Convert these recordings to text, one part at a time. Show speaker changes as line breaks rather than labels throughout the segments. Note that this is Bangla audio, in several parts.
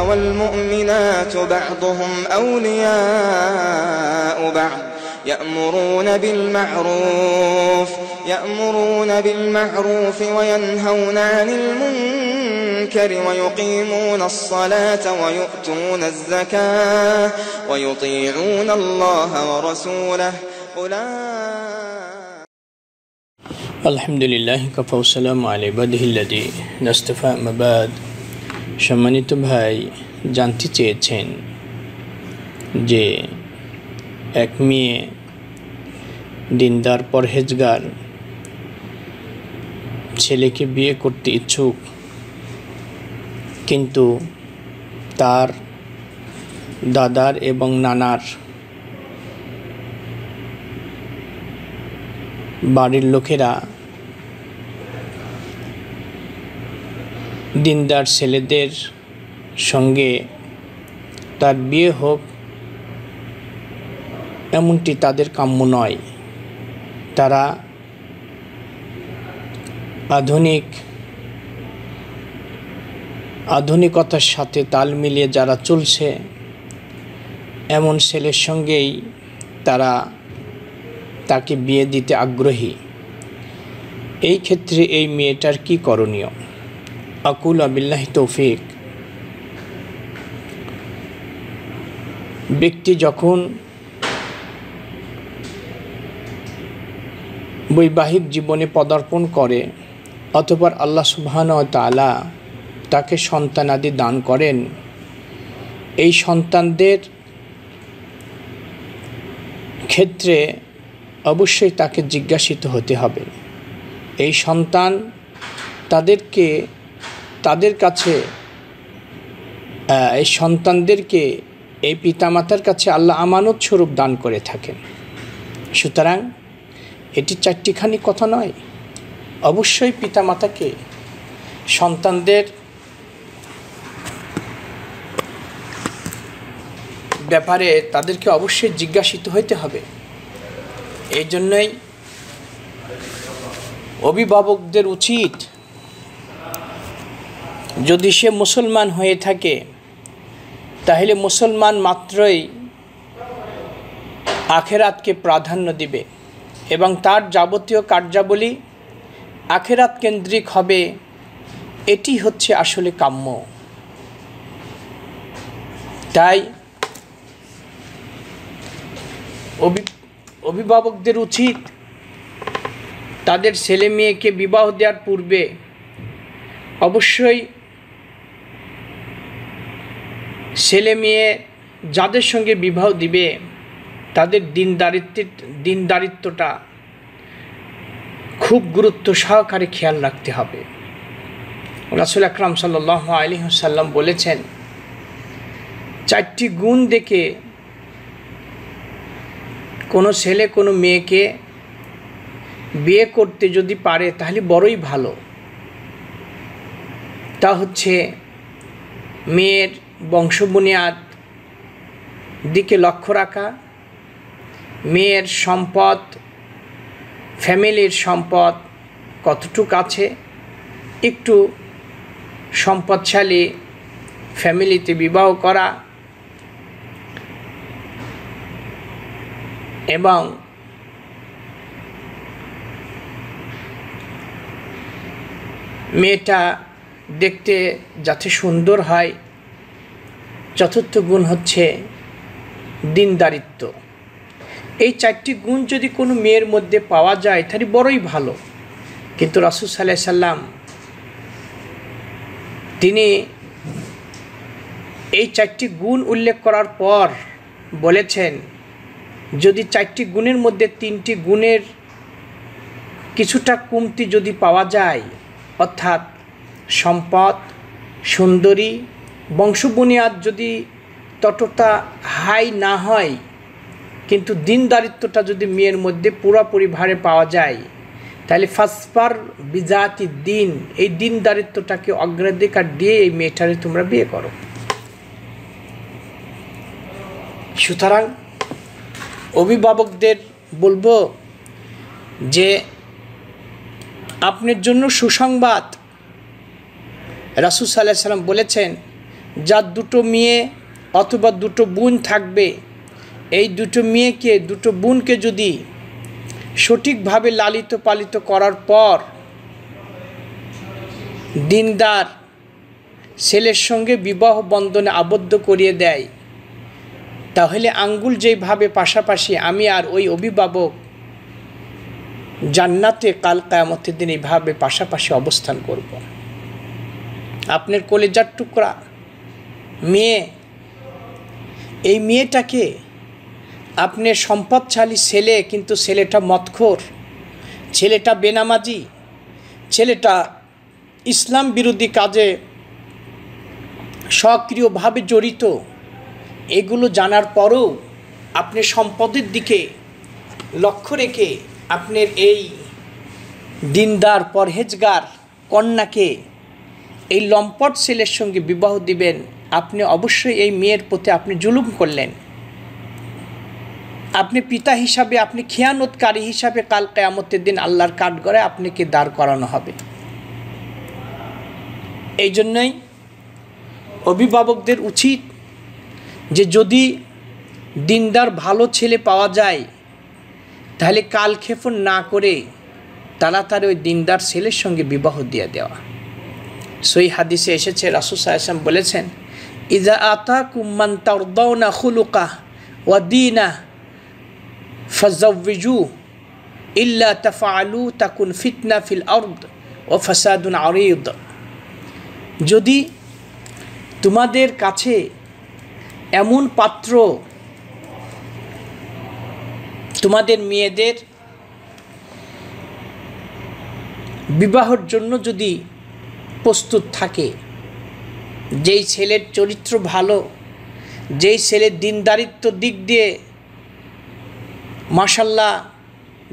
والمؤمنات بعضهم أولياء بعض يأمرون بالمعروف يأمرون بالمعروف وينهون عن المنكر ويقيمون الصلاة ويؤتون الزكاة ويطيعون الله ورسوله أولئك الحمد لله كفى والسلام على عباده الذي نستفاء مبادئ সম্মানিত ভাই জানতে চেয়েছেন যে এক মেয়ে দিনদার পরহেজগার ছেলেকে বিয়ে করতে ইচ্ছুক কিন্তু তার দাদার এবং নানার বাড়ির লোকেরা দিনদার ছেলেদের সঙ্গে তার বিয়ে হোক এমনটি তাদের কাম্য নয় তারা আধুনিক আধুনিকতার সাথে তাল মিলিয়ে যারা চলছে এমন ছেলের সঙ্গেই তারা তাকে বিয়ে দিতে আগ্রহী এই ক্ষেত্রে এই মেয়েটার কি করণীয় আকুল আবিল্লাহ তৌফিক ব্যক্তি যখন বৈবাহিক জীবনে পদার্পণ করে অথবা আল্লাহ সুবহান তালা তাকে সন্তানাদি দান করেন এই সন্তানদের ক্ষেত্রে অবশ্যই তাকে জিজ্ঞাসিত হতে হবে এই সন্তান তাদেরকে তাদের কাছে এই সন্তানদেরকে এই পিতামাতার কাছে আল্লাহ আমানত স্বরূপ দান করে থাকেন সুতরাং এটি চারটিখানি কথা নয় অবশ্যই পিতামাতাকে সন্তানদের ব্যাপারে তাদেরকে অবশ্যই জিজ্ঞাসিত হইতে হবে এই জন্যই অভিভাবকদের উচিত যদি সে মুসলমান হয়ে থাকে তাহলে মুসলমান মাত্রই আখেরাতকে প্রাধান্য দিবে এবং তার যাবতীয় কার্যাবলী আখেরাত কেন্দ্রিক হবে এটি হচ্ছে আসলে কাম্য তাই অভিভাবকদের উচিত তাদের ছেলে মেয়েকে বিবাহ দেওয়ার পূর্বে অবশ্যই ছেলে মেয়ে যাদের সঙ্গে বিবাহ দিবে তাদের দিনদারিত্বের দিনদারিত্বটা খুব গুরুত্ব সহকারে খেয়াল রাখতে হবে রাসুল আকরাম সাল্লাহ আলী সাল্লাম বলেছেন চারটি গুণ দেখে কোনো ছেলে কোনো মেয়েকে বিয়ে করতে যদি পারে তাহলে বড়ই ভালো তা হচ্ছে মেয়ের বংশবুনিয়াদ দিকে লক্ষ্য রাখা মেয়ের সম্পদ ফ্যামিলির সম্পদ কতটুক আছে একটু সম্পদশালী ফ্যামিলিতে বিবাহ করা এবং মেয়েটা দেখতে যাতে সুন্দর হয় চতুর্থ গুণ হচ্ছে দিনদারিত্ব এই চারটি গুণ যদি কোনো মেয়ের মধ্যে পাওয়া যায় তাহলে বড়ই ভালো কিন্তু রাসুল সাল্লাহ সাল্লাম তিনি এই চারটি গুণ উল্লেখ করার পর বলেছেন যদি চারটি গুণের মধ্যে তিনটি গুণের কিছুটা কমতি যদি পাওয়া যায় অর্থাৎ সম্পদ সুন্দরী বুনিয়াদ যদি ততটা হাই না হয় কিন্তু দিনদারিত্বটা যদি মেয়ের মধ্যে পুরোপুরি ভারে পাওয়া যায় তাহলে ফাসফার বিজাতি দিন এই দারিদ্রটাকে অগ্রাধিকার দিয়ে এই মেয়েটারে তোমরা বিয়ে করো সুতরাং অভিভাবকদের বলবো যে আপনার জন্য সুসংবাদ রাসুল সাল্লাহ সাল্লাম বলেছেন যার দুটো মেয়ে অথবা দুটো বোন থাকবে এই দুটো মেয়েকে দুটো বোনকে যদি সঠিকভাবে লালিত পালিত করার পর দিনদার ছেলের সঙ্গে বিবাহ বন্ধনে আবদ্ধ করিয়ে দেয় তাহলে আঙ্গুল যেইভাবে পাশাপাশি আমি আর ওই অভিভাবক জান্নাতে কাল কায়ামতের দিন এইভাবে পাশাপাশি অবস্থান করব আপনার কলেজার টুকরা মেয়ে এই মেয়েটাকে আপনি সম্পদশালী ছেলে কিন্তু ছেলেটা মৎখোর ছেলেটা বেনামাজি ছেলেটা ইসলাম বিরোধী কাজে সক্রিয়ভাবে জড়িত এগুলো জানার পরও আপনি সম্পদের দিকে লক্ষ্য রেখে আপনার এই দিনদার পরহেজগার কন্যাকে এই লম্পট ছেলের সঙ্গে বিবাহ দিবেন আপনি অবশ্যই এই মেয়ের প্রতি আপনি জুলুম করলেন আপনি পিতা হিসাবে আপনি খেয়ানতকারী হিসাবে কাল কেয়ামতের দিন আল্লাহর কাঠ করে আপনাকে দাঁড় করানো হবে এই জন্যই অভিভাবকদের উচিত যে যদি দিনদার ভালো ছেলে পাওয়া যায় তাহলে কালক্ষেপণ না করে তাড়াতাড়ি ওই দিনদার ছেলের সঙ্গে বিবাহ দিয়ে দেওয়া সই হাদিসে এসেছে রাসুসাহ বলেছেন ইজা আতা কুম্মান তারদৌনা খুলুকা ওয়াদিনা ফজু ইল্লা তাফালু তাকুন ফিতনা ফিল আর্দ ও ফাসাদুন আরিদ যদি তোমাদের কাছে এমন পাত্র তোমাদের মেয়েদের বিবাহর জন্য যদি প্রস্তুত থাকে যেই ছেলের চরিত্র ভালো যেই ছেলের দিনদারিত্ব দিক দিয়ে মাসাল্লাহ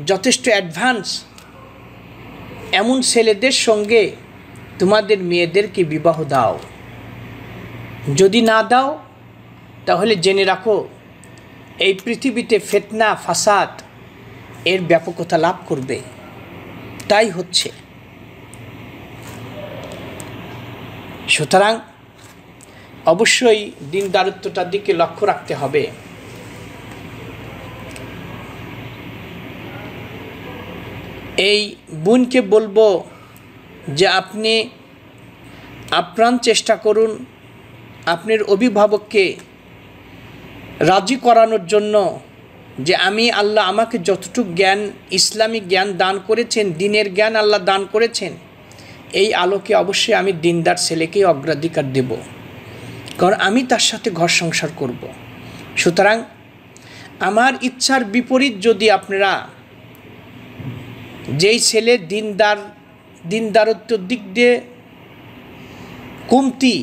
যথেষ্ট অ্যাডভান্স এমন ছেলেদের সঙ্গে তোমাদের মেয়েদেরকে বিবাহ দাও যদি না দাও তাহলে জেনে রাখো এই পৃথিবীতে ফেতনা ফাসাদ এর ব্যাপকতা লাভ করবে তাই হচ্ছে সুতরাং অবশ্যই দিন দিকে লক্ষ্য রাখতে হবে এই বোনকে বলবো যে আপনি আপ্রাণ চেষ্টা করুন আপনার অভিভাবককে রাজি করানোর জন্য যে আমি আল্লাহ আমাকে যতটুকু জ্ঞান ইসলামিক জ্ঞান দান করেছেন দিনের জ্ঞান আল্লাহ দান করেছেন এই আলোকে অবশ্যই আমি দিনদার ছেলেকেই অগ্রাধিকার দেবো কারণ আমি তার সাথে ঘর সংসার করব। সুতরাং আমার ইচ্ছার বিপরীত যদি আপনারা যেই ছেলে দিনদার দিনদারত্ব দিক দিয়ে কমতি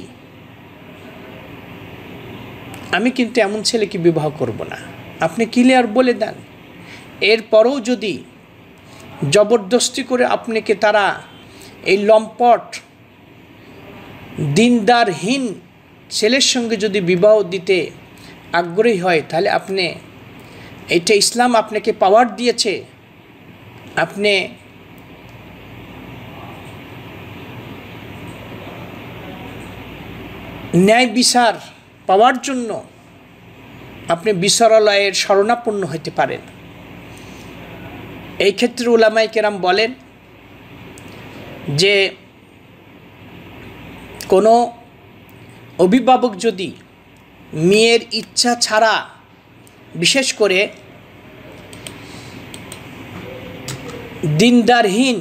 আমি কিন্তু এমন ছেলেকে বিবাহ করব না আপনি ক্লিয়ার বলে দেন এরপরও যদি জবরদস্তি করে আপনাকে তারা এই লম্পট দিনদারহীন ছেলের সঙ্গে যদি বিবাহ দিতে আগ্রহী হয় তাহলে আপনি এটা ইসলাম আপনাকে পাওয়ার দিয়েছে আপনি ন্যায় বিচার পাওয়ার জন্য আপনি বিচারালয়ের স্মরণাপন্ন হতে পারেন এই ক্ষেত্রে উলামাই কেরাম বলেন যে কোনো অভিভাবক যদি মেয়ের ইচ্ছা ছাড়া বিশেষ করে দিনদারহীন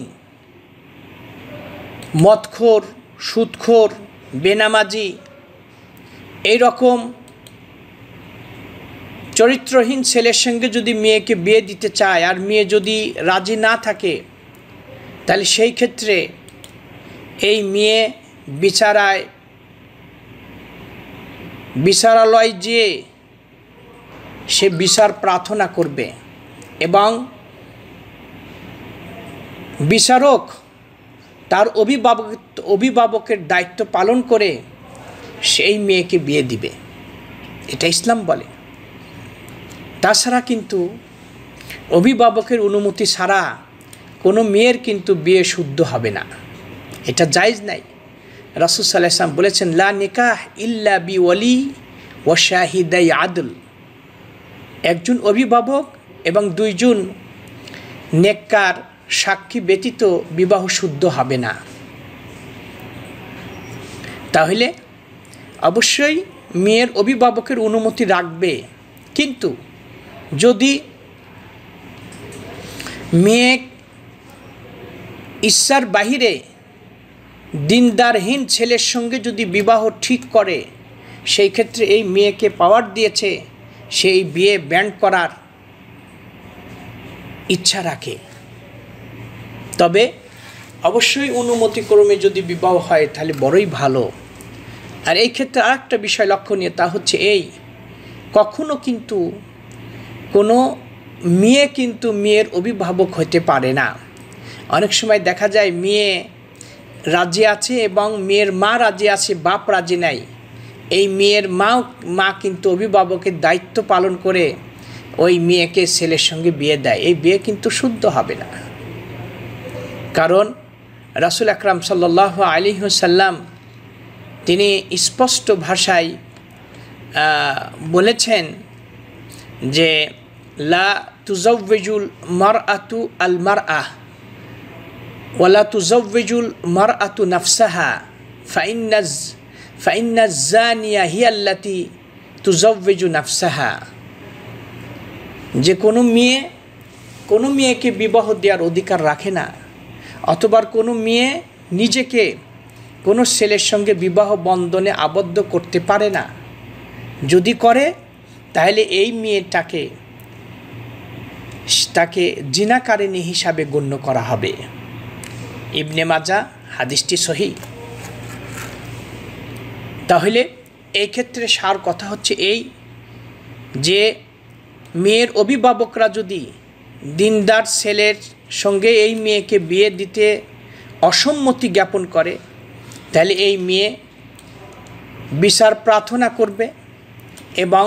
মদখোর সুদখোর বেনামাজি এইরকম চরিত্রহীন ছেলের সঙ্গে যদি মেয়েকে বিয়ে দিতে চায় আর মেয়ে যদি রাজি না থাকে তাহলে সেই ক্ষেত্রে এই মেয়ে বিচারায় বিচারালয় যেয়ে সে বিচার প্রার্থনা করবে এবং বিচারক তার অভিভাবক অভিভাবকের দায়িত্ব পালন করে সেই মেয়েকে বিয়ে দিবে এটা ইসলাম বলে তাছাড়া কিন্তু অভিভাবকের অনুমতি ছাড়া কোনো মেয়ের কিন্তু বিয়ে শুদ্ধ হবে না এটা জায়জ নাই রাসুল সাল্লাহাম বলেছেন লা নিকাহ ইল্লা বি ওলি ও শাহিদাই আদল একজন অভিভাবক এবং দুইজন নেককার সাক্ষী ব্যতীত বিবাহ শুদ্ধ হবে না তাহলে অবশ্যই মেয়ের অভিভাবকের অনুমতি রাখবে কিন্তু যদি মেয়ে ইচ্ছার বাহিরে দিনদারহীন ছেলের সঙ্গে যদি বিবাহ ঠিক করে সেই ক্ষেত্রে এই মেয়েকে পাওয়ার দিয়েছে সেই বিয়ে ব্যান্ড করার ইচ্ছা রাখে তবে অবশ্যই অনুমতিক্রমে যদি বিবাহ হয় তাহলে বড়ই ভালো আর এই ক্ষেত্রে আর একটা বিষয় লক্ষণীয় তা হচ্ছে এই কখনো কিন্তু কোনো মেয়ে কিন্তু মেয়ের অভিভাবক হতে পারে না অনেক সময় দেখা যায় মেয়ে রাজি আছে এবং মেয়ের মা রাজি আছে বাপ রাজি নাই এই মেয়ের মাও মা কিন্তু অভিভাবকের দায়িত্ব পালন করে ওই মেয়েকে ছেলের সঙ্গে বিয়ে দেয় এই বিয়ে কিন্তু শুদ্ধ হবে না কারণ রাসুল আকরাম সাল্ল আলী সাল্লাম তিনি স্পষ্ট ভাষায় বলেছেন যে লা তুজউজুল মর আতু আল মার আহ ওয়ালা তুজউজুল মার আতু নাফসাহা ফাইন্নাজ ফাইন্নাজানিয়া হিয়াল্লাতি তুজউজু নাফসাহা যে কোনো মেয়ে কোনো মেয়েকে বিবাহ দেওয়ার অধিকার রাখে না অথবা কোনো মেয়ে নিজেকে কোনো ছেলের সঙ্গে বিবাহ বন্ধনে আবদ্ধ করতে পারে না যদি করে তাহলে এই মেয়েটাকে তাকে জিনাকারিণী হিসাবে গণ্য করা হবে ইবনে মাজা হাদিসটি সহি তাহলে এই ক্ষেত্রে সার কথা হচ্ছে এই যে মেয়ের অভিভাবকরা যদি দিনদার ছেলের সঙ্গে এই মেয়েকে বিয়ে দিতে অসম্মতি জ্ঞাপন করে তাহলে এই মেয়ে বিচার প্রার্থনা করবে এবং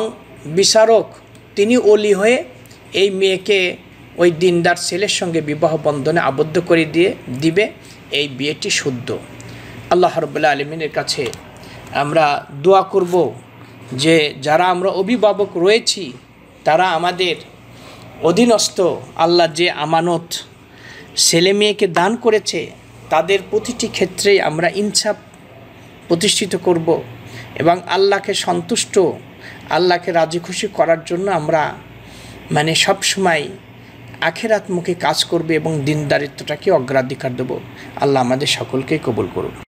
বিচারক তিনি অলি হয়ে এই মেয়েকে ওই দিনদার ছেলের সঙ্গে বিবাহ বন্ধনে আবদ্ধ করে দিয়ে দিবে এই বিয়েটি শুদ্ধ আল্লাহ রবুল্লা আলমিনের কাছে আমরা দোয়া করব যে যারা আমরা অভিভাবক রয়েছি তারা আমাদের অধীনস্থ আল্লাহ যে আমানত ছেলে মেয়েকে দান করেছে তাদের প্রতিটি ক্ষেত্রে আমরা ইনসাফ প্রতিষ্ঠিত করব এবং আল্লাহকে সন্তুষ্ট আল্লাহকে রাজি খুশি করার জন্য আমরা মানে সবসময় মুখে কাজ করবে এবং দিনদারিত্বটাকে অগ্রাধিকার দেব আল্লাহ আমাদের সকলকে কবুল করুন